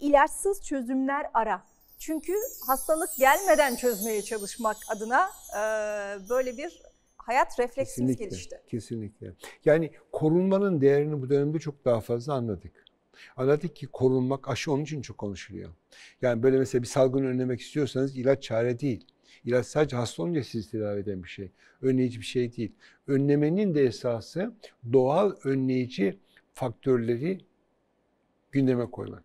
ilaçsız çözümler ara. Çünkü hastalık gelmeden çözmeye çalışmak adına e, böyle bir hayat refleksimiz kesinlikle, gelişti. Kesinlikle. Yani korunmanın değerini bu dönemde çok daha fazla anladık. Anladık ki korunmak aşı onun için çok konuşuluyor. Yani böyle mesela bir salgını önlemek istiyorsanız ilaç çare değil. İlaç sadece hasta olunca sizi tedavi eden bir şey. Önleyici bir şey değil. Önlemenin de esası doğal önleyici faktörleri gündeme koymak.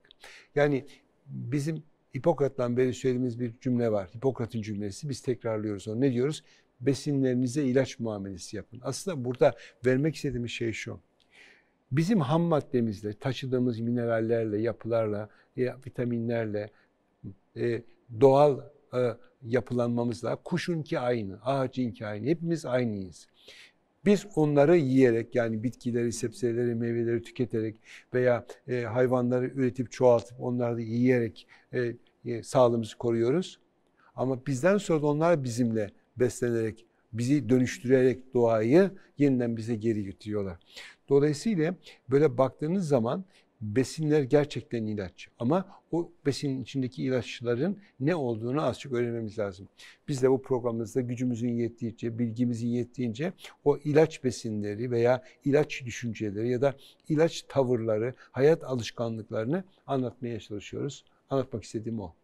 Yani bizim Hipokrat'tan beri söylediğimiz bir cümle var. Hipokrat'ın cümlesi biz tekrarlıyoruz onu. Ne diyoruz? Besinlerinize ilaç muamelesi yapın. Aslında burada vermek istediğimiz şey şu. Bizim ham maddemizle, taşıdığımız minerallerle, yapılarla, e, vitaminlerle, e, doğal e, yapılanmamızla kuşunki aynı, ağacınki aynı, hepimiz aynıyız. Biz onları yiyerek yani bitkileri, sebzeleri, meyveleri tüketerek veya e, hayvanları üretip çoğaltıp onları da yiyerek e, e, sağlığımızı koruyoruz. Ama bizden sonra da onlar bizimle beslenerek, bizi dönüştürerek doğayı yeniden bize geri getiriyorlar. Dolayısıyla böyle baktığınız zaman besinler gerçekten ilaç. Ama o besinin içindeki ilaçların ne olduğunu az çok öğrenmemiz lazım. Biz de bu programımızda gücümüzün yettiğince, bilgimizin yettiğince o ilaç besinleri veya ilaç düşünceleri ya da ilaç tavırları, hayat alışkanlıklarını anlatmaya çalışıyoruz. Anlatmak istediğim o.